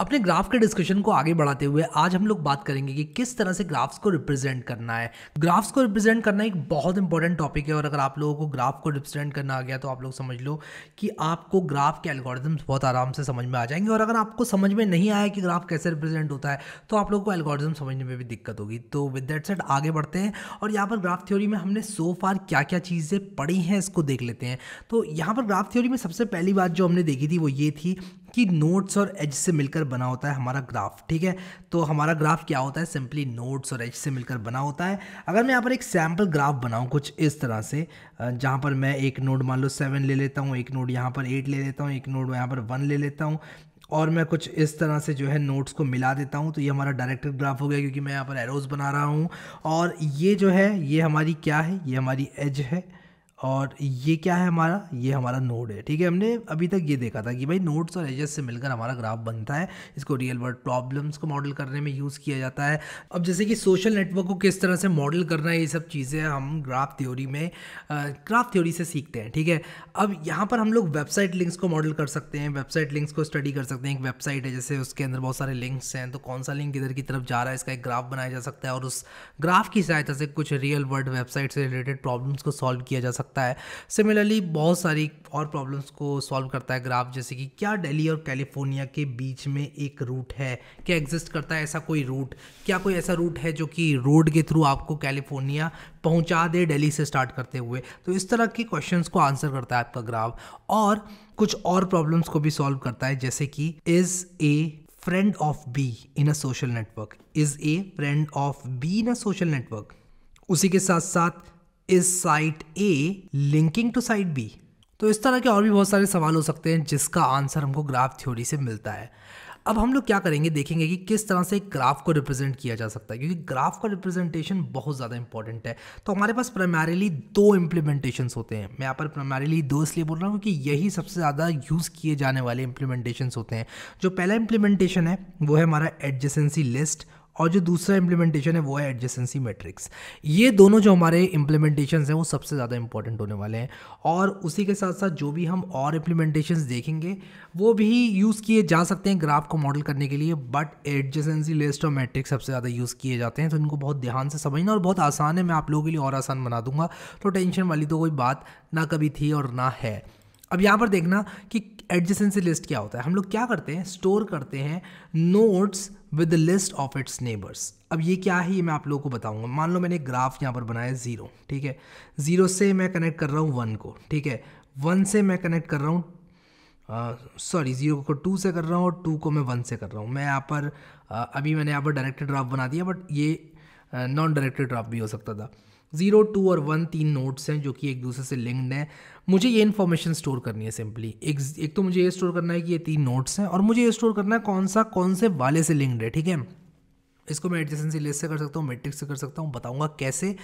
अपने ग्राफ के डिस्कशन को आगे बढ़ाते हुए आज हम लोग बात करेंगे कि किस तरह से ग्राफ्स को रिप्रेजेंट करना है ग्राफ्स को रिप्रेजेंट करना एक बहुत इंपॉर्टेंट टॉपिक है और अगर आप लोगों को ग्राफ को रिप्रेजेंट करना आ गया तो आप लोग समझ लो कि आपको ग्राफ के एल्गोरिदम्स बहुत आराम से समझ में आ जाएंगे और अगर आपको समझ में नहीं आया कि ग्राफ कैसे रिप्रेजेंट होता है तो आप लोग को एल्गोरिज्म समझने में भी दिक्कत होगी तो विद डेट सेट आगे बढ़ते हैं और यहाँ पर ग्राफ थ्योरी में हमने सो फार क्या क्या चीज़ें पढ़ी हैं इसको देख लेते हैं तो यहाँ पर ग्राफ थ्योरी में सबसे पहली बात जो हमने देखी थी वो ये थी कि नोट्स और एज से मिलकर बना होता है हमारा ग्राफ ठीक है तो हमारा ग्राफ क्या होता है सिंपली नोट्स और एज से मिलकर बना होता है अगर मैं यहाँ पर एक सैम्पल ग्राफ बनाऊँ कुछ इस तरह से जहाँ पर मैं एक नोट मान लो सेवन ले लेता हूँ एक नोट यहाँ पर एट ले लेता हूँ एक नोट यहाँ पर वन ले लेता हूँ और मैं कुछ इस तरह से जो है नोट्स को मिला देता हूँ तो ये हमारा डायरेक्टेड ग्राफ हो गया क्योंकि मैं यहाँ पर एरोज़ बना रहा हूँ और ये जो है ये हमारी क्या है ये हमारी एज है और ये क्या है हमारा ये हमारा नोड है ठीक है हमने अभी तक ये देखा था कि भाई नोड्स और एजेस से मिलकर हमारा ग्राफ बनता है इसको रियल वर्ल्ड प्रॉब्लम्स को मॉडल करने में यूज़ किया जाता है अब जैसे कि सोशल नेटवर्क को किस तरह से मॉडल करना है ये सब चीज़ें हम ग्राफ थ्योरी में ग्राफ थ्योरी से सीखते हैं ठीक है अब यहाँ पर हम लोग वेबसाइट लिंक्स को मॉडल कर सकते हैं वेबसाइट लिंक्स को स्टडी कर सकते हैं एक वेबसाइट है जैसे उसके अंदर बहुत सारे लिंक्स हैं तो कौन सा लिंक इधर की तरफ जा रहा है इसका एक ग्राफ बनाया जा सकता है और उस ग्राफ की सहायता से कुछ रियल वर्ल्ड वेबसाइट से रिलेटेड प्रॉब्लम्स को सॉल्व किया जा सकता है सकता है सिमिलरली बहुत सारी और प्रॉब्लम्स को सॉल्व करता है ग्राफ जैसे कि क्या दिल्ली और कैलिफोर्निया के बीच में एक रूट है क्या एग्जिस्ट करता है ऐसा कोई रूट क्या कोई ऐसा रूट है जो कि रोड के थ्रू आपको कैलिफोर्निया पहुंचा दे दिल्ली से स्टार्ट करते हुए तो इस तरह के क्वेश्चंस को आंसर करता है आपका ग्राफ और कुछ और प्रॉब्लम्स को भी सॉल्व करता है जैसे कि is a friend of B in a social network is a friend of B in a social network उसी के साथ साथ is site A linking to site B तो इस तरह के और भी बहुत सारे सवाल हो सकते हैं जिसका आंसर हमको ग्राफ थ्योरी से मिलता है अब हम लोग क्या करेंगे देखेंगे कि किस तरह से ग्राफ को रिप्रेजेंट किया जा सकता है क्योंकि ग्राफ का रिप्रेजेंटेशन बहुत ज़्यादा इंपॉर्टेंट है तो हमारे पास प्राइमरीली दो इम्प्लीमेंटेशंस होते हैं मैं यहाँ पर प्राइमरीली दो इसलिए बोल रहा हूँ क्योंकि यही सबसे ज़्यादा यूज़ किए जाने वाले इम्प्लीमेंटेशंस होते हैं जो पहला इम्प्लीमेंटेशन है वो है हमारा एडजेसेंसी लिस्ट और जो दूसरा इम्प्लीमेंटेशन है वो है एडजेसेंसी मैट्रिक्स ये दोनों जो हमारे इम्प्लीमेंटेशन हैं वो सबसे ज़्यादा इंपॉर्टेंट होने वाले हैं और उसी के साथ साथ जो भी हम और इम्प्लीमेंटेशन देखेंगे वो भी यूज़ किए जा सकते हैं ग्राफ को मॉडल करने के लिए बट एडजेसेंसी लिस्ट और मैट्रिक्स सबसे ज़्यादा यूज़ किए जाते हैं तो इनको बहुत ध्यान से समझना और बहुत आसान है मैं आप लोगों के लिए और आसान बना दूंगा तो टेंशन वाली तो कोई बात ना कभी थी और ना है अब यहाँ पर देखना कि एडजेसेंसी लिस्ट क्या होता है हम लोग क्या करते हैं स्टोर करते हैं nodes with the list of its neighbours अब ये क्या है ये मैं आप लोगों को बताऊंगा मान लो मैंने ग्राफ यहाँ पर बनाया ज़ीरो ठीक है ज़ीरो से मैं कनेक्ट कर रहा हूँ वन को ठीक है वन से मैं कनेक्ट कर रहा हूँ सॉरी ज़ीरो को टू से कर रहा हूँ और टू को मैं वन से कर रहा हूँ मैं यहाँ पर uh, अभी मैंने यहाँ पर डायरेक्टेड ड्राफ बना दिया बट ये नॉन डायरेक्टेड ड्राफ भी हो सकता था ज़ीरो टू और वन तीन नोट्स हैं जो कि एक दूसरे से लिंक्ड हैं मुझे ये इन्फॉर्मेशन स्टोर करनी है सिंपली एक एक तो मुझे ये स्टोर करना है कि ये तीन नोट्स हैं और मुझे ये स्टोर करना है कौन सा कौन से वाले से लिंक्ड है ठीक है इसको मैं एडजेसेंसी लिस्ट से कर सकता हूँ मेट्रिक से कर सकता हूँ बताऊँगा कैसे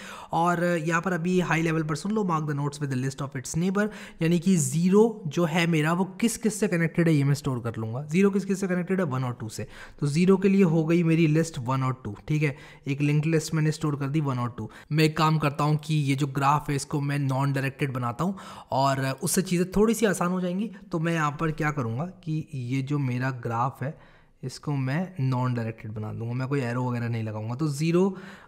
और यहाँ पर अभी हाई लेवल पर सुन लो mark the nodes with the list of its neighbour यानी कि जीरो जो है मेरा वो किस किस से कनेक्टेड है ये मैं स्टोर कर लूँगा जीरो किस किस से कनेक्टेड है वन और टू से तो जीरो के लिए हो गई मेरी लिस्ट वन और टू ठीक है एक लिंक लिस्ट मैंने स्टोर कर दी वन और टू मैं एक काम करता हूँ कि ये जो ग्राफ है इसको मैं नॉन डायरेक्टेड बनाता हूँ और उससे चीज़ें थोड़ी सी आसान हो जाएंगी तो मैं यहाँ पर क्या करूँगा कि ये जो मेरा ग्राफ है इसको मैं नॉन डायरेक्टेड बना दूंगा मैं कोई एरो वगैरह नहीं लगाऊंगा तो ज़ीरो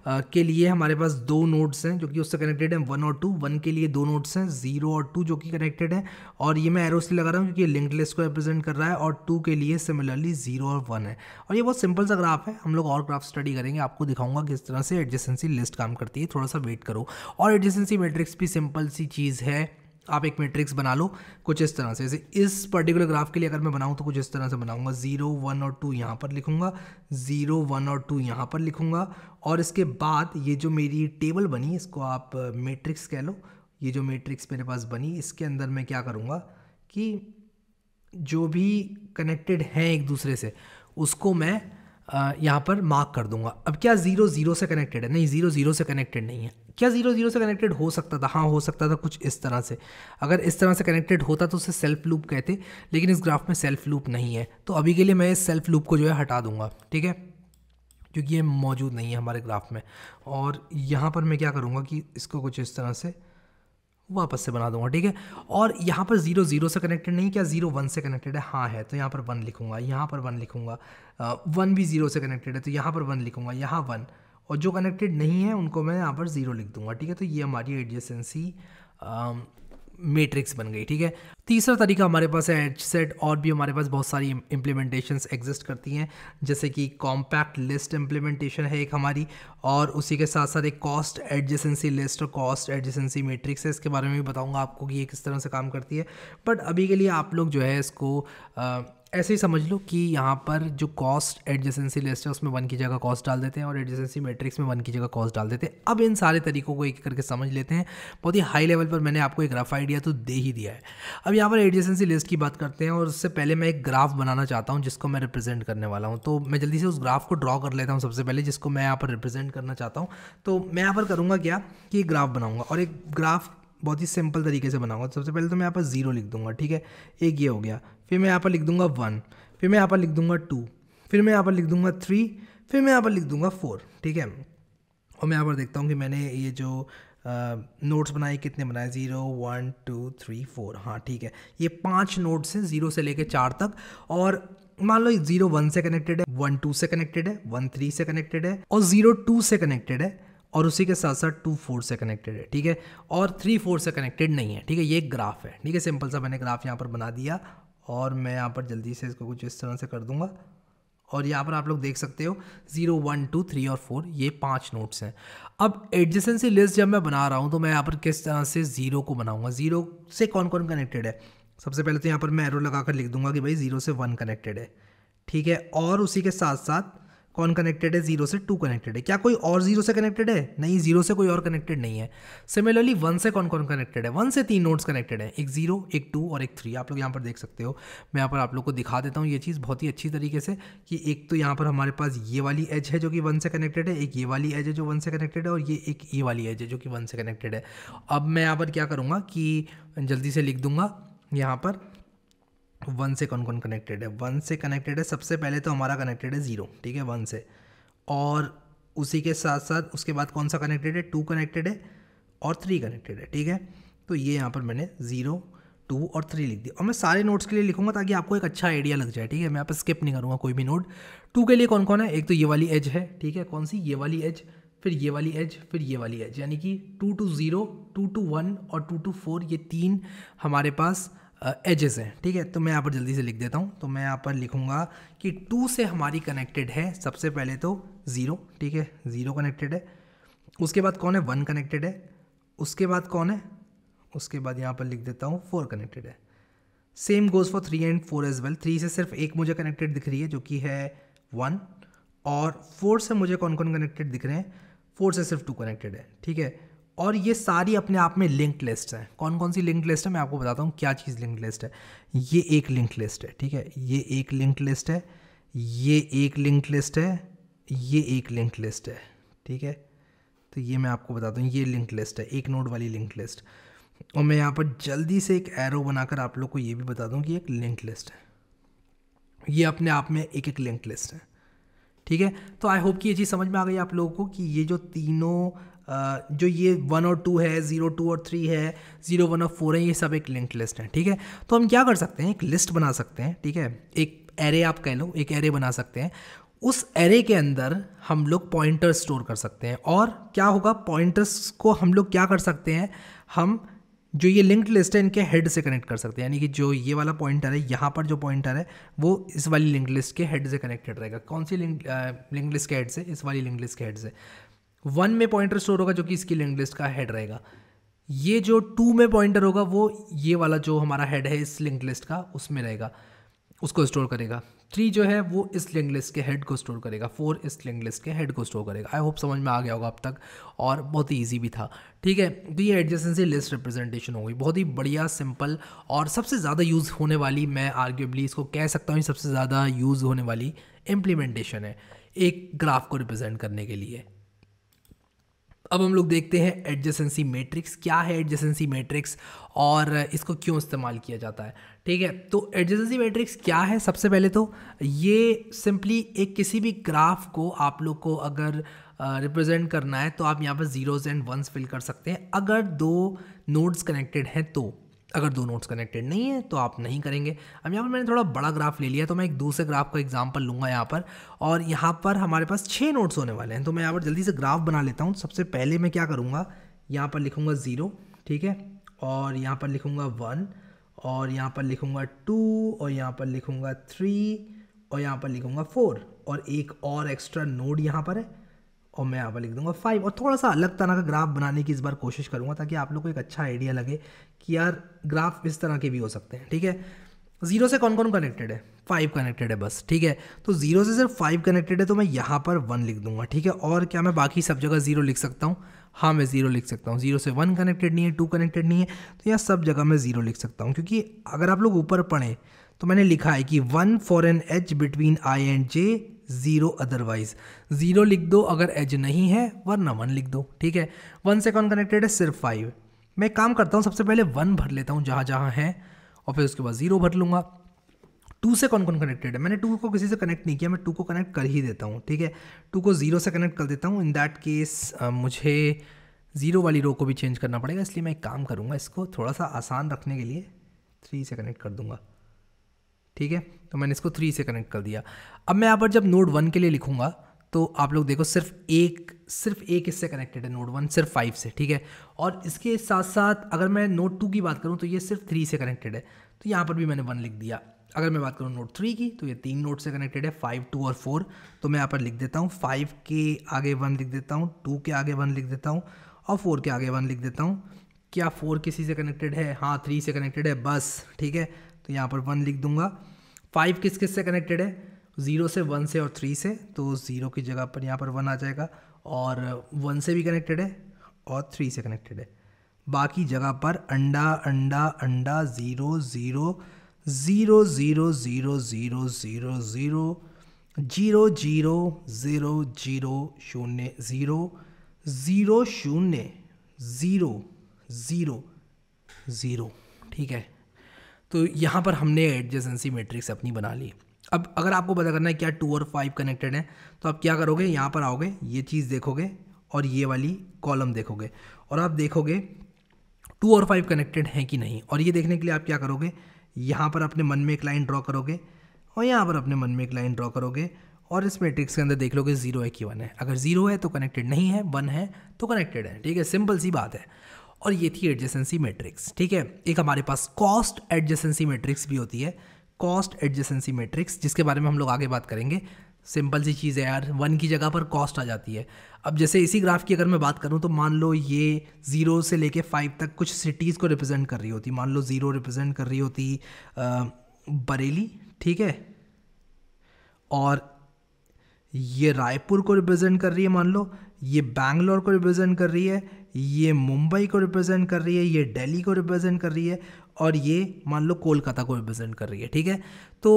uh, के लिए हमारे पास दो नोट्स हैं जो कि उससे कनेक्टेड हैं वन और टू वन के लिए दो नोट्स हैं ज़ीरो और टू जो कि कनेक्टेड हैं और ये मैं एरो से लगा रहा हूँ क्योंकि लिंक लिस्ट को रिप्रेजेंट कर रहा है और टू के लिए सिमिलरली ज़ीरो और वन है और ये बहुत सिंपल सा ग्राफ है हम लोग और ग्राफ स्टडी करेंगे आपको दिखाऊंगा किस तरह से एडजेसेंसी लिस्ट काम करती है थोड़ा सा वेट करो और एडजेसेंसी मेट्रिक्स भी सिंपल सी चीज़ है आप एक मैट्रिक्स बना लो कुछ इस तरह से जैसे इस पर्टिकुलर ग्राफ के लिए अगर मैं बनाऊँ तो कुछ इस तरह से बनाऊँगा ज़ीरो वन और टू यहाँ पर लिखूँगा ज़ीरो वन और टू यहाँ पर लिखूँगा और इसके बाद ये जो मेरी टेबल बनी इसको आप मैट्रिक्स कह लो ये जो मैट्रिक्स मेरे पास बनी इसके अंदर मैं क्या करूँगा कि जो भी कनेक्टेड हैं एक दूसरे से उसको मैं यहाँ पर मार्क कर दूंगा अब क्या ज़ीरो ज़ीरो से कनेक्टेड है नहीं ज़ीरो ज़ीरो से कनेक्टेड नहीं है क्या ज़ीरो ज़ीरो से कनेक्टेड हो सकता था हाँ हो सकता था कुछ इस तरह से अगर इस तरह से कनेक्टेड होता तो उसे सेल्फ लूप कहते लेकिन इस ग्राफ में सेल्फ लूप नहीं है तो अभी के लिए मैं इस सेल्फ लूप को जो है हटा दूंगा ठीक है क्योंकि ये मौजूद नहीं है हमारे ग्राफ में और यहाँ पर मैं क्या करूँगा कि इसको कुछ इस तरह से वापस से बना दूंगा ठीक है और यहाँ पर जीरो जीरो से कनेक्टेड नहीं क्या जीरो वन से कनेक्टेड है हाँ है तो यहाँ पर वन लिखूंगा यहाँ पर वन लिखूंगा वन भी जीरो से कनेक्टेड है तो यहाँ पर वन लिखूंगा यहाँ वन और जो कनेक्टेड नहीं है उनको मैं यहाँ पर ज़ीरो लिख दूंगा ठीक है तो ये हमारी एडजेसेंसी मेट्रिक्स बन गई ठीक है तीसरा तरीका हमारे पास है एच सेट और भी हमारे पास बहुत सारी इम्प्लीमेंटेशन एग्जिस्ट करती हैं जैसे कि कॉम्पैक्ट लिस्ट इम्प्लीमेंटेशन है एक हमारी और उसी के साथ साथ एक कॉस्ट एडजेसेंसी लिस्ट और कॉस्ट एडजेसेंसी मेट्रिक्स है इसके बारे में भी बताऊँगा आपको कि ये किस तरह से काम करती है बट अभी के लिए आप लोग जो है इसको आ, ऐसे ही समझ लो कि यहाँ पर जो कॉस्ट एडजेसेंसी लिस्ट है उसमें वन की जगह कॉस्ट डाल देते हैं और एडजेसेंसी मैट्रिक्स में वन की जगह कॉस्ट डाल देते हैं अब इन सारे तरीकों को एक करके समझ लेते हैं बहुत ही हाई लेवल पर मैंने आपको एक रफ आइडिया तो दे ही दिया है अब यहाँ पर एडजेसेंसी लिस्ट की बात करते हैं और उससे पहले मैं एक ग्राफ बनाना चाहता हूँ जिसको मैं रिप्रेजेंट करने वाला हूँ तो मैं जल्दी से उस ग्राफ को ड्रॉ कर लेता हूँ सबसे पहले जिसको मैं यहाँ पर रिप्रेजेंट करना चाहता हूँ तो मैं यहाँ पर करूँगा क्या कि ग्राफ बनाऊँगा और एक ग्राफ बहुत ही सिंपल तरीके से बनाऊंगा सबसे पहले तो मैं यहाँ पर ज़ीरो लिख दूंगा ठीक है एक ये हो गया फिर मैं यहाँ पर लिख दूंगा वन फिर मैं यहाँ पर लिख दूंगा टू फिर मैं यहाँ पर लिख दूंगा थ्री फिर मैं यहाँ पर लिख दूंगा फोर ठीक है और मैं यहाँ पर देखता हूँ कि मैंने ये जो नोट्स बनाए कितने बनाए zero one two three four हाँ ठीक है ये पांच नोट्स हैं ज़ीरो से लेकर चार तक और मान लो ज़ीरो वन से कनेक्टेड है वन टू से कनेक्टेड है वन थ्री से कनेक्टेड है और ज़ीरो टू से कनेक्टेड है और उसी के साथ साथ टू फोर से कनेक्टेड है ठीक है और थ्री फोर से कनेक्टेड नहीं है ठीक है ये ग्राफ है ठीक है सिंपल सा मैंने ग्राफ यहाँ पर बना दिया और मैं यहाँ पर जल्दी से इसको कुछ इस तरह से कर दूँगा और यहाँ पर आप लोग देख सकते हो जीरो वन टू थ्री और फोर ये पांच नोट्स हैं अब एडजेसेंसी लिस्ट जब मैं बना रहा हूँ तो मैं यहाँ पर किस तरह से ज़ीरो को बनाऊँगा ज़ीरो से कौन कौन कनेक्टेड है सबसे पहले तो यहाँ पर मैं एरो लगा कर लिख दूंगा कि भाई ज़ीरो से वन कनेक्टेड है ठीक है और उसी के साथ साथ कौन कनेक्टेड है जीरो से टू कनेक्टेड है क्या कोई और जीरो से कनेक्टेड है नहीं जीरो से कोई और कनेक्टेड नहीं है सिमिलरली वन से कौन कौन कनेक्टेड है वन से तीन नोड्स कनेक्टेड है एक जीरो एक टू और एक थ्री आप लोग यहाँ पर देख सकते हो मैं यहाँ पर आप लोग को दिखा देता हूँ ये चीज़ बहुत ही अच्छी तरीके से कि एक तो यहाँ पर हमारे पास ये वाली एज है जो कि वन से कनेक्टेड है एक ये वाली एज है जो वन से कनेक्टेड है और ये एक ये वाली एज है जो कि वन से कनेक्टेड है अब मैं यहाँ पर क्या करूँगा कि जल्दी से लिख दूँगा यहाँ पर वन से कौन कौन कनेक्टेड है वन से कनेक्टेड है सबसे पहले तो हमारा कनेक्टेड है ज़ीरो ठीक है वन से और उसी के साथ साथ उसके बाद कौन सा कनेक्टेड है टू कनेक्टेड है और थ्री कनेक्टेड है ठीक है तो ये यहाँ पर मैंने ज़ीरो टू और थ्री लिख दिया और मैं सारे नोट्स के लिए लिखूंगा ताकि आपको एक अच्छा आइडिया लग जाए ठीक है मैं आप स्किप नहीं करूँगा कोई भी नोट टू के लिए कौन कौन है एक तो ये वाली एज है ठीक है कौन सी ये वाली एज फिर ये वाली एज फिर ये वाली एज यानी कि two to zero two to one और टू टू फोर ये तीन हमारे पास एजेस हैं ठीक है तो मैं यहाँ पर जल्दी से लिख देता हूँ तो मैं यहाँ पर लिखूँगा कि टू से हमारी कनेक्टेड है सबसे पहले तो ज़ीरो ठीक है ज़ीरो कनेक्टेड है उसके बाद कौन है वन कनेक्टेड है उसके बाद कौन है उसके बाद यहाँ पर लिख देता हूँ फोर कनेक्टेड है same goes for three and four as well three से सिर्फ एक मुझे कनेक्टेड दिख रही है जो कि है वन और फोर से मुझे कौन कौन कनेक्टेड दिख रहे हैं फोर से सिर्फ टू कनेक्टेड है ठीक है और ये सारी अपने आप में लिंक लिस्ट है कौन कौन सी लिंक लिस्ट है मैं आपको बताता हूँ क्या चीज़ लिंक लिस्ट है ये एक लिंक लिस्ट है ठीक है ये एक लिंक लिस्ट है ये एक लिंक लिस्ट है ये एक लिंक लिस्ट है ठीक है तो ये मैं आपको बताता हूँ ये लिंक लिस्ट है एक नोड वाली लिंक लिस्ट और मैं यहाँ पर जल्दी से एक एरो बनाकर आप लोग को ये भी बता दूँ कि एक लिंक लिस्ट है ये अपने आप में एक एक लिंक लिस्ट है ठीक है तो आई होप कि ये चीज़ समझ में आ गई आप लोगों को कि ये जो तीनों जो ये वन और टू है ज़ीरो टू और थ्री है ज़ीरो वन और फोर है ये सब एक लिंक लिस्ट है ठीक है तो हम क्या कर सकते हैं एक लिस्ट बना सकते हैं ठीक है एक एरे आप कह लो एक एरे बना सकते हैं उस एरे के अंदर हम लोग पॉइंटर स्टोर कर सकते हैं और क्या होगा पॉइंटर्स को हम लोग क्या कर सकते हैं हम जो ये लिंक्ड लिस्ट है इनके हेड से कनेक्ट कर सकते हैं यानी कि जो ये वाला पॉइंटर है यहाँ पर जो पॉइंटर है वो इस वाली लिंक लिस्ट के हेड से कनेक्टेड रहेगा कौन सी लिंक लिंक लिस्ट के हेड से इस वाली लिंक लिस्ट के हेड से वन में पॉइंटर स्टोर होगा जो कि इसकी लिंक लिस्ट का हेड रहेगा ये जो टू में पॉइंटर होगा वो ये वाला जो हमारा हेड है इस लिंक लिस्ट का उसमें रहेगा उसको स्टोर करेगा थ्री जो है वो इस लिंक लिस्ट के हेड को स्टोर करेगा फोर इस लिंक लिस्ट के हेड को स्टोर करेगा आई होप समझ में आ गया होगा अब तक और बहुत ही ईजी भी था ठीक है तो ये एडजस्टेंसी लिस्ट रिप्रेजेंटेशन हो गई बहुत ही बढ़िया सिंपल और सबसे ज़्यादा यूज़ होने वाली मैं आर्ग्यूबली इसको कह सकता हूँ सबसे ज़्यादा यूज़ होने वाली इम्प्लीमेंटेशन है एक ग्राफ को रिप्रेजेंट करने के लिए अब हम लोग देखते हैं एडजेसेंसी मैट्रिक्स क्या है एडजेसेंसी मैट्रिक्स और इसको क्यों इस्तेमाल किया जाता है ठीक है तो एडजेसेंसी मैट्रिक्स क्या है सबसे पहले तो ये सिंपली एक किसी भी ग्राफ को आप लोग को अगर रिप्रेजेंट करना है तो आप यहाँ पर ज़ीरोज़ एंड वंस फिल कर सकते हैं अगर दो नोड्स कनेक्टेड हैं तो अगर दो नोट्स कनेक्टेड नहीं है तो आप नहीं करेंगे अब यहाँ पर मैंने थोड़ा बड़ा ग्राफ ले लिया तो मैं एक दूसरे ग्राफ का एग्जाम्पल लूँगा यहाँ पर और यहाँ पर हमारे पास छः नोट्स होने वाले हैं तो मैं यहाँ पर जल्दी से ग्राफ बना लेता हूँ सबसे पहले मैं क्या करूँगा यहाँ पर लिखूँगा ज़ीरो ठीक है और यहाँ पर लिखूँगा वन और यहाँ पर लिखूँगा टू और यहाँ पर लिखूँगा थ्री और यहाँ पर लिखूँगा फोर और एक और एक्स्ट्रा नोड यहाँ पर है और मैं यहाँ पर लिख दूंगा फाइव और थोड़ा सा अलग तरह का ग्राफ बनाने की इस बार कोशिश करूँगा ताकि आप लोग को एक अच्छा आइडिया लगे कि यार ग्राफ इस तरह के भी हो सकते हैं ठीक है ज़ीरो से कौन कौन कनेक्टेड है फाइव कनेक्टेड है बस ठीक है तो ज़ीरो से सिर्फ फाइव कनेक्टेड है तो मैं यहाँ पर वन लिख दूंगा ठीक है और क्या मैं बाकी सब जगह ज़ीरो लिख सकता हूँ हाँ मैं ज़ीरो लिख सकता हूँ ज़ीरो से वन कनेक्टेड नहीं है टू कनेक्टेड नहीं है तो यहाँ सब जगह मैं ज़ीरो लिख सकता हूँ क्योंकि अगर आप लोग ऊपर पढ़ें तो मैंने लिखा है कि one for an edge between I and J zero otherwise zero लिख दो अगर एज नहीं है वरना वन लिख दो ठीक है वन से कौन कनेक्टेड है सिर्फ फाइव मैं काम करता हूँ सबसे पहले वन भर लेता हूँ जहाँ जहाँ है और फिर उसके बाद ज़ीरो भर लूँगा टू से कौन कौन कनेक्टेड है मैंने टू को किसी से कनेक्ट नहीं किया मैं टू को कनेक्ट कर ही देता हूँ ठीक है टू को ज़ीरो से कनेक्ट कर देता हूँ इन दैट केस मुझे ज़ीरो वाली रो को भी चेंज करना पड़ेगा इसलिए मैं एक काम करूँगा इसको थोड़ा सा आसान रखने के लिए थ्री से कनेक्ट कर दूँगा ठीक है तो मैंने इसको थ्री से कनेक्ट कर दिया अब मैं यहाँ पर जब नोड वन के लिए लिखूंगा तो आप लोग देखो सिर्फ एक सिर्फ एक इससे कनेक्टेड है नोड वन सिर्फ फाइव से ठीक है और इसके साथ साथ अगर मैं नोड टू की बात करूँ तो ये सिर्फ थ्री से कनेक्टेड है तो यहाँ पर भी मैंने वन लिख दिया अगर मैं बात करूँ नोड थ्री की तो ये तीन नोड से कनेक्टेड है फाइव टू और फोर तो मैं यहाँ पर लिख देता हूँ फाइव के आगे वन लिख देता हूँ टू के आगे वन लिख देता हूँ और फोर के आगे वन लिख देता हूँ क्या फोर किसी से कनेक्टेड है हाँ थ्री से कनेक्टेड है बस ठीक है तो यहाँ पर वन लिख दूंगा फाइव किस किस से कनेक्टेड है ज़ीरो से वन से और थ्री से तो ज़ीरो की जगह पर यहाँ पर वन आ जाएगा और वन से भी कनेक्टेड है और थ्री से कनेक्टेड है बाकी जगह पर अंडा अंडा अंडा zero zero zero zero zero zero zero zero zero zero zero zero शून्य ज़ीरो ज़ीरो शून्य ज़ीरो ज़ीरो ज़ीरो ठीक है तो यहाँ पर हमने एडजेंसी मैट्रिक्स अपनी बना ली अब अगर आपको पता करना है क्या टू और फाइव कनेक्टेड है तो आप क्या करोगे यहाँ पर आओगे ये चीज़ देखोगे और ये वाली कॉलम देखोगे और आप देखोगे टू और फाइव कनेक्टेड हैं कि नहीं और ये देखने के लिए आप क्या करोगे यहाँ पर अपने मन में एक लाइन ड्रॉ करोगे और यहाँ पर अपने मन में एक लाइन ड्रॉ करोगे और इस मैट्रिक्स के अंदर देख लोगे जीरो है कि वन है अगर जीरो है तो कनेक्टेड नहीं है वन है तो कनेक्टेड है ठीक है सिंपल सी बात है और ये थी एडजेसेंसी मैट्रिक्स ठीक है एक हमारे पास कॉस्ट एडजेसेंसी मैट्रिक्स भी होती है कॉस्ट एडजेसेंसी मैट्रिक्स जिसके बारे में हम लोग आगे बात करेंगे सिंपल सी चीज़ है यार वन की जगह पर कॉस्ट आ जाती है अब जैसे इसी ग्राफ की अगर मैं बात करूँ तो मान लो ये ज़ीरो से लेके फाइव तक कुछ सिटीज़ को रिप्रेजेंट कर रही होती मान लो ज़ीरो रिप्रेजेंट कर रही होती बरेली ठीक है और ये रायपुर को रिप्रेजेंट कर रही है मान लो ये बैंगलोर को रिप्रेजेंट कर रही है ये मुंबई को रिप्रेजेंट कर रही है ये दिल्ली को रिप्रेजेंट कर रही है और ये मान लो कोलकाता को रिप्रेजेंट कर रही है ठीक है तो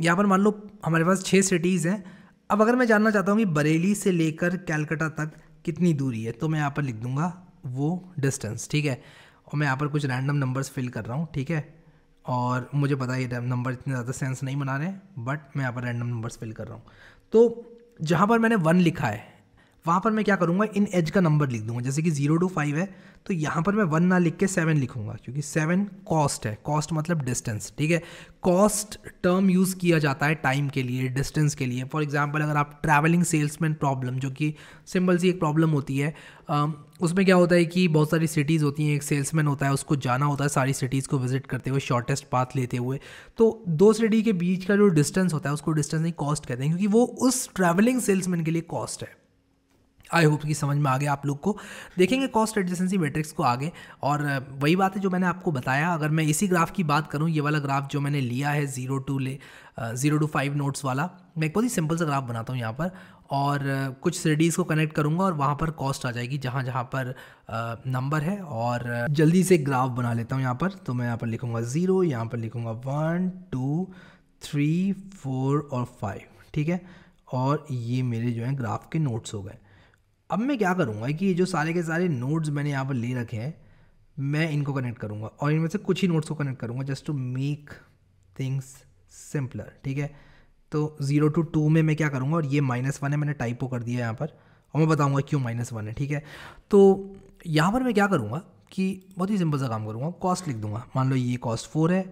यहाँ पर मान लो हमारे पास छः सिटीज़ हैं अब अगर मैं जानना चाहता हूँ कि बरेली से लेकर कैलकाटा तक कितनी दूरी है तो मैं यहाँ पर लिख दूँगा वो डिस्टेंस ठीक है और मैं यहाँ पर कुछ रैंडम नंबर्स फिल कर रहा हूँ ठीक है और मुझे पता है ये नंबर इतने ज़्यादा सेंस नहीं बना रहे हैं बट मैं यहाँ पर रैंडम नंबर्स फिल कर रहा हूँ तो जहाँ पर मैंने वन लिखा है वहाँ पर मैं क्या करूँगा इन एज का नंबर लिख दूंगा जैसे कि जीरो टू फाइव है तो यहाँ पर मैं वन ना लिख के सेवन लिखूंगा क्योंकि सेवन कॉस्ट है कॉस्ट मतलब डिस्टेंस ठीक है कॉस्ट टर्म यूज़ किया जाता है टाइम के लिए डिस्टेंस के लिए फॉर एग्जाम्पल अगर आप ट्रैवलिंग सेल्समैन प्रॉब्लम जो कि सिंपल सी एक प्रॉब्लम होती है उसमें क्या होता है कि बहुत सारी सिटीज़ होती हैं एक सेल्समैन होता है उसको जाना होता है सारी सिटीज़ को विजिट करते हुए शॉर्टेस्ट पाथ लेते हुए तो दो सिटी के बीच का जो डिस्टेंस होता है उसको डिस्टेंस नहीं कॉस्ट कहते हैं क्योंकि वो उस ट्रैवलिंग सेल्समैन के लिए कॉस्ट है आई होप कि समझ में आ गया आप लोग को देखेंगे कॉस्ट एडजेंसी मैट्रिक्स को आगे और वही बात है जो मैंने आपको बताया अगर मैं इसी ग्राफ की बात करूं ये वाला ग्राफ जो मैंने लिया है ज़ीरो टू ले ज़ीरो टू फाइव नोट्स वाला मैं एक बहुत ही सिंपल सा ग्राफ बनाता हूं यहाँ पर और कुछ सीडीज़ को कनेक्ट करूँगा और वहाँ पर कॉस्ट आ जाएगी जहाँ जहाँ पर नंबर है और जल्दी से ग्राफ बना लेता हूँ यहाँ पर तो मैं यहाँ पर लिखूँगा ज़ीरो यहाँ पर लिखूँगा वन टू थ्री फोर और फाइव ठीक है और ये मेरे जो हैं ग्राफ के नोट्स हो गए अब मैं क्या करूँगा कि ये जो सारे के सारे नोट्स मैंने यहाँ पर ले रखे हैं मैं इनको कनेक्ट करूँगा और इनमें से कुछ ही नोट्स को कनेक्ट करूँगा just to make things simpler ठीक है तो ज़ीरो टू टू में मैं क्या करूँगा और ये माइनस वन है मैंने टाइपो कर दिया यहाँ पर और मैं बताऊँगा क्यों माइनस वन है ठीक है तो यहाँ पर मैं क्या करूँगा कि बहुत ही सिंपल सा काम करूँगा कॉस्ट लिख दूँगा मान लो ये कॉस्ट फोर है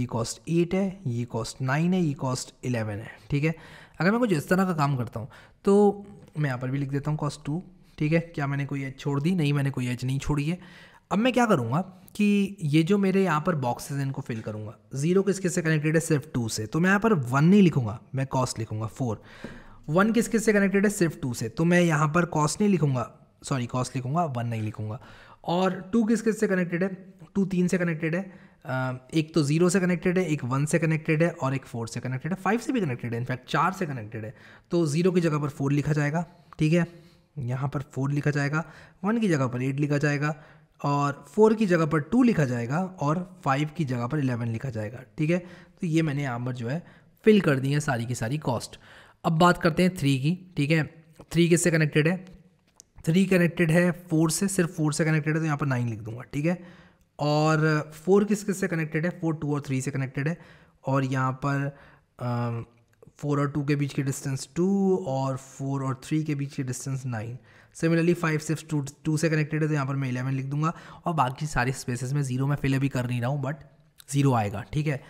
ये कॉस्ट एट है ये कॉस्ट नाइन है ये कॉस्ट इलेवन है ठीक है अगर मैं कुछ इस तरह का काम करता हूँ तो मैं यहाँ पर भी लिख देता हूँ कॉस्ट टू ठीक है क्या मैंने कोई एच छोड़ दी नहीं मैंने कोई एच नहीं छोड़ी है अब मैं क्या करूँगा कि ये जो मेरे यहाँ पर बॉक्सेज इनको फिल करूँगा जीरो किसके से कनेक्टेड है सिर्फ टू से तो मैं यहाँ पर वन नहीं लिखूँगा मैं कॉस्ट लिखूँगा फोर वन किसके से कनेक्टेड है सिर्फ टू से तो मैं यहाँ पर कॉस्ट नहीं लिखूँगा सॉरी कॉस्ट लिखूँगा वन नहीं लिखूँगा और टू किस किस से कनेक्टेड है टू तीन से कनेक्टेड है Um, एक तो जीरो से कनेक्टेड है एक वन से कनेक्टेड है और एक फोर से कनेक्टेड है फाइव से भी कनेक्टेड है इनफैक्ट चार से कनेक्टेड है तो जीरो की जगह पर फोर लिखा जाएगा ठीक है यहाँ पर फोर लिखा जाएगा वन की जगह पर एट लिखा जाएगा और फोर की जगह पर टू लिखा जाएगा और फाइव की जगह पर इलेवन लिखा जाएगा ठीक है तो ये मैंने यहाँ पर जो है फिल कर दी है सारी की सारी कॉस्ट अब बात करते हैं थ्री की ठीक है थ्री किससे कनेक्टेड है थ्री कनेक्टेड है फोर से सिर्फ फोर से कनेक्टेड है तो यहाँ पर नाइन लिख दूंगा ठीक है और फोर किस किस से कनेक्टेड है फोर टू और थ्री से कनेक्टेड है और यहाँ पर फोर और टू के बीच की डिस्टेंस टू और फोर और थ्री के बीच की डिस्टेंस नाइन सिमिलरली फाइव सिर्फ टू टू से कनेक्टेड है तो यहाँ पर मैं इलेवन लिख दूंगा और बाकी सारे स्पेसेस में ज़ीरो मैं फिल अभी कर नहीं रहा हूँ बट ज़ीरो आएगा ठीक है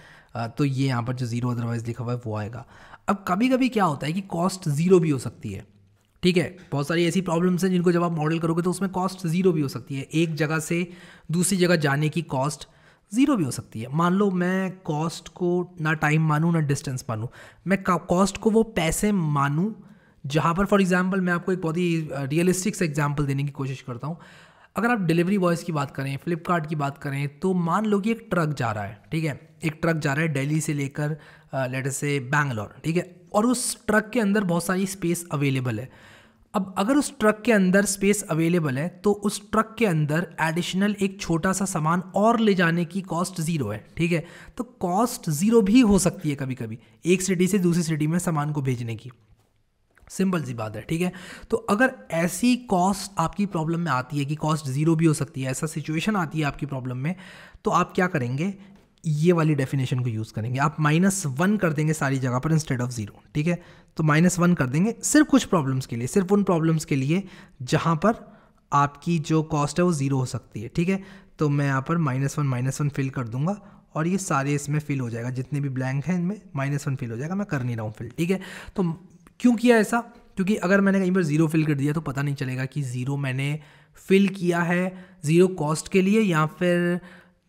तो ये यहाँ पर जो ज़ीरो अदरवाइज लिखा हुआ है वो आएगा अब कभी कभी क्या होता है कि कॉस्ट ज़ीरो भी हो सकती है ठीक है बहुत सारी ऐसी प्रॉब्लम्स हैं जिनको जब आप मॉडल करोगे तो उसमें कॉस्ट ज़ीरो भी हो सकती है एक जगह से दूसरी जगह जाने की कॉस्ट ज़ीरो भी हो सकती है मान लो मैं कॉस्ट को ना टाइम मानूँ ना डिस्टेंस मानूँ मैं कॉस्ट को वो पैसे मानूँ जहाँ पर फॉर एग्ज़ाम्पल मैं आपको एक बहुत ही रियलिस्टिक से एग्जाम्पल देने की कोशिश करता हूँ अगर आप डिलीवरी बॉयज़ की बात करें फ्लिपकार्ट की बात करें तो मान लो कि एक ट्रक जा रहा है ठीक है एक ट्रक जा रहा है दिल्ली से लेकर लेटर से बैंगलोर ठीक है और उस ट्रक के अंदर बहुत सारी स्पेस अवेलेबल है अब अगर उस ट्रक के अंदर स्पेस अवेलेबल है तो उस ट्रक के अंदर एडिशनल एक छोटा सा सामान और ले जाने की कॉस्ट ज़ीरो है ठीक है तो कॉस्ट ज़ीरो भी हो सकती है कभी कभी एक सिटी से दूसरी सिटी में सामान को भेजने की सिंपल सी बात है ठीक है तो अगर ऐसी कॉस्ट आपकी प्रॉब्लम में आती है कि कॉस्ट ज़ीरो भी हो सकती है ऐसा सिचुएशन आती है आपकी प्रॉब्लम में तो आप क्या करेंगे ये वाली डेफिनेशन को यूज़ करेंगे आप माइनस वन कर देंगे सारी जगह पर इंस्टेड ऑफ ज़ीरो ठीक है तो माइनस वन कर देंगे सिर्फ कुछ प्रॉब्लम्स के लिए सिर्फ उन प्रॉब्लम्स के लिए जहाँ पर आपकी जो कॉस्ट है वो ज़ीरो हो सकती है ठीक है तो मैं यहाँ पर minus one minus one fill कर दूंगा और ये सारे इसमें फिल हो जाएगा जितने भी ब्लैंक हैं इनमें माइनस वन फिल हो जाएगा मैं कर नहीं रहा हूँ फिल ठीक है तो क्यों किया ऐसा क्योंकि अगर मैंने कहीं पर ज़ीरो फिल कर दिया तो पता नहीं चलेगा कि ज़ीरो मैंने फिल किया है ज़ीरो कॉस्ट के लिए या फिर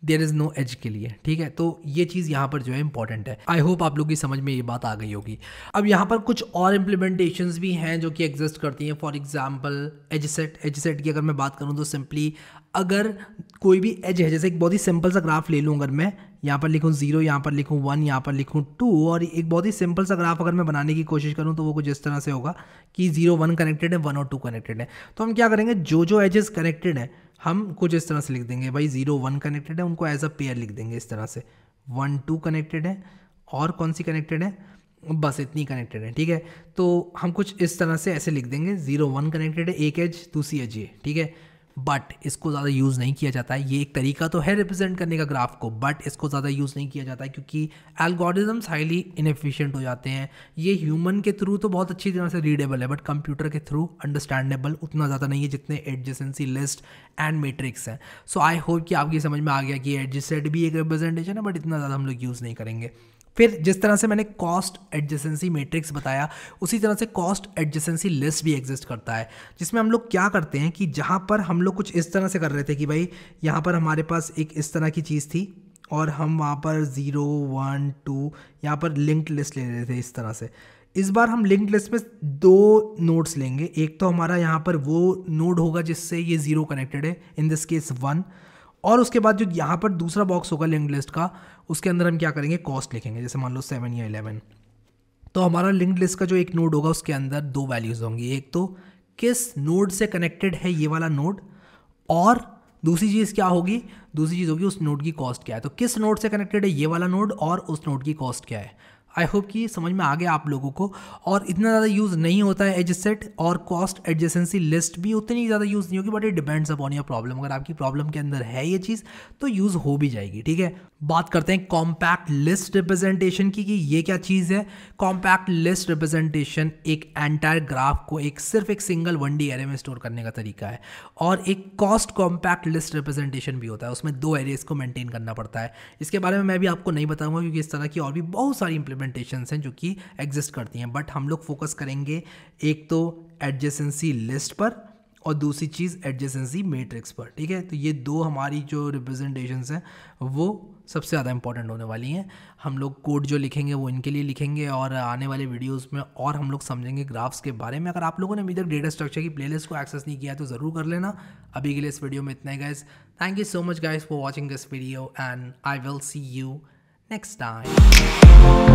देर इज़ नो एज के लिए ठीक है तो ये चीज़ यहाँ पर जो है इंपॉर्टेंट है आई होप आप लोग की समझ में ये बात आ गई होगी अब यहाँ पर कुछ और इम्प्लीमेंटेशन भी हैं जो कि एग्जिस्ट करती हैं for example edge set edge set की अगर मैं बात करूँ तो सिंपली अगर कोई भी एज है जैसे एक बहुत ही सिंपल सा ग्राफ ले लूँ अगर मैं यहाँ पर लिखूँ जीरो यहाँ पर लिखूँ वन यहाँ पर लिखूँ टू और एक बहुत ही सिंपल सा ग्राफ अगर मैं बनाने की कोशिश करूँ तो वो कुछ इस तरह से होगा कि जीरो वन कनेक्टेड है वन और टू कनेक्टेड है तो हम क्या करेंगे जो जो एजेस कनेक्टेड है हम कुछ इस तरह से लिख देंगे भाई जीरो वन कनेक्टेड है उनको एज अ पेयर लिख देंगे इस तरह से वन टू कनेक्टेड है और कौन सी कनेक्टेड है बस इतनी कनेक्टेड है ठीक है तो हम कुछ इस तरह से ऐसे लिख देंगे जीरो वन कनेक्टेड है एक एज दूसरी एज ये ठीक है बट इसको ज़्यादा यूज़ नहीं किया जाता है ये एक तरीका तो है रिप्रेजेंट करने का ग्राफ को बट इसको ज़्यादा यूज़ नहीं किया जाता है क्योंकि एल्गोरिदम्स हाईली इनफिशियंट हो जाते हैं ये ह्यूमन के थ्रू तो बहुत अच्छी तरह से रीडेबल है बट कंप्यूटर के थ्रू अंडरस्टैंडेबल उतना ज़्यादा नहीं है जितने एडजेसेंसी लिस्ट एंड मेट्रिक्स हैं सो आई होप कि आपकी समझ में आ गया कि एडजेसेंट भी एक रिप्रेजेंटेशन है बट इतना ज़्यादा हम लोग यूज़ नहीं करेंगे फिर जिस तरह से मैंने कॉस्ट एडजेसेंसी मैट्रिक्स बताया उसी तरह से कॉस्ट एडजेसेंसी लिस्ट भी एग्जिस्ट करता है जिसमें हम लोग क्या करते हैं कि जहाँ पर हम लोग कुछ इस तरह से कर रहे थे कि भाई यहाँ पर हमारे पास एक इस तरह की चीज़ थी और हम वहाँ पर ज़ीरो वन टू यहाँ पर लिंक्ड लिस्ट ले रहे थे इस तरह से इस बार हम लिंक्ड लिस्ट में दो नोड्स लेंगे एक तो हमारा यहाँ पर वो नोड होगा जिससे ये ज़ीरो कनेक्टेड है इन दिस केस वन और उसके बाद जो यहाँ पर दूसरा बॉक्स होगा लिंक लिस्ट का उसके अंदर हम क्या करेंगे कॉस्ट लिखेंगे जैसे मान लो सेवन या इलेवन तो हमारा लिंक लिस्ट का जो एक नोड होगा उसके अंदर दो वैल्यूज़ होंगी एक तो किस नोड से कनेक्टेड है ये वाला नोड और दूसरी चीज़ क्या होगी दूसरी चीज़ होगी उस नोड की कॉस्ट क्या है तो किस नोड से कनेक्टेड है ये वाला नोड और उस नोड की कॉस्ट क्या है आई होप कि समझ में आ गया आप लोगों को और इतना ज़्यादा यूज़ नहीं होता है एज और कॉस्ट एडजेसेंसी लिस्ट भी उतनी ज़्यादा यूज़ नहीं होगी but it depends upon your problem अगर आपकी प्रॉब्लम के अंदर है ये चीज़ तो यूज़ हो भी जाएगी ठीक है बात करते हैं कॉम्पैक्ट लिस्ट रिप्रेजेंटेशन की कि ये क्या चीज़ है कॉम्पैक्ट लिस्ट रिप्रेजेंटेशन एक एंटायर ग्राफ को एक सिर्फ एक सिंगल वन डी एरे में स्टोर करने का तरीका है और एक कॉस्ट कॉम्पैक्ट लिस्ट रिप्रेजेंटेशन भी होता है उसमें दो एरेज को मेंटेन करना पड़ता है इसके बारे में मैं भी आपको नहीं बताऊंगा क्योंकि इस तरह की और भी बहुत सारी इंप्लीमेंटेशन हैं जो कि एग्जिस्ट करती हैं बट हम लोग फोकस करेंगे एक तो एडजेसेंसी लिस्ट पर और दूसरी चीज़ एडजेसेंसी मेट्रिक्स पर ठीक है तो ये दो हमारी जो रिप्रेजेंटेशंस हैं वो सबसे ज़्यादा इंपॉर्टेंट होने वाली हैं हम लोग कोड जो लिखेंगे वो इनके लिए लिखेंगे और आने वाले वीडियोस में और हम लोग समझेंगे ग्राफ्स के बारे में अगर आप लोगों ने अभी तक डेटा स्ट्रक्चर की प्लेलिस्ट को एक्सेस नहीं किया तो ज़रूर कर लेना अभी के लिए इस वीडियो में इतना ही guys thank you so much guys for watching this video and I will see you next time